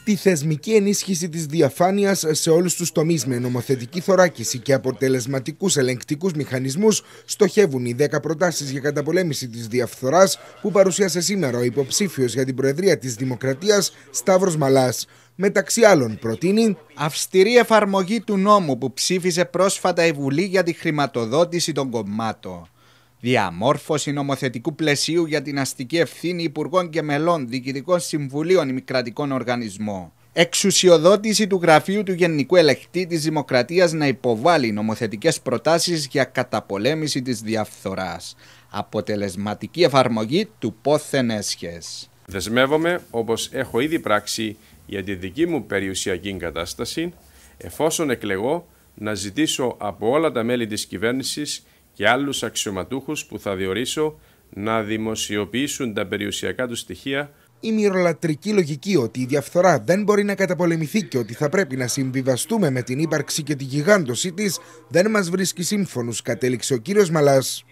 στη θεσμική ενίσχυση της διαφάνειας σε όλους τους τομείς με νομοθετική θωράκιση και αποτελεσματικούς ελεγκτικούς μηχανισμούς στοχεύουν οι 10 προτάσεις για καταπολέμηση της διαφθοράς που παρουσίασε σήμερα ο υποψήφιος για την Προεδρία της Δημοκρατίας Σταύρος Μαλάς. Μεταξύ άλλων προτείνει Αυστηρή εφαρμογή του νόμου που ψήφισε πρόσφατα η Βουλή για τη χρηματοδότηση των κομμάτων Διαμόρφωση νομοθετικού πλαισίου για την αστική ευθύνη υπουργών και μελών, διοικητικών συμβουλίων ημικρατικών οργανισμών. Εξουσιοδότηση του γραφείου του Γενικού Ελεκτή της Δημοκρατίας να υποβάλει νομοθετικές προτάσεις για καταπολέμηση της διαφθοράς. Αποτελεσματική εφαρμογή του πόθεν έσχες. Δεσμεύομαι, όπως έχω ήδη πράξει για τη δική μου περιουσιακή κατάσταση, εφόσον εκλεγώ να ζητήσω από όλα τα μέλη της κυβέρνησης και άλλους αξιωματούχους που θα διορίσω να δημοσιοποιήσουν τα περιουσιακά τους στοιχεία η μυρολατρική λογική ότι η διαφθορά δεν μπορεί να καταπολεμηθεί και ότι θα πρέπει να συμβιβαστούμε με την ύπαρξη και τη γιγάντωσή της δεν μας βρίσκει σύμφωνους, κατέληξε ο κύριος Μαλάς.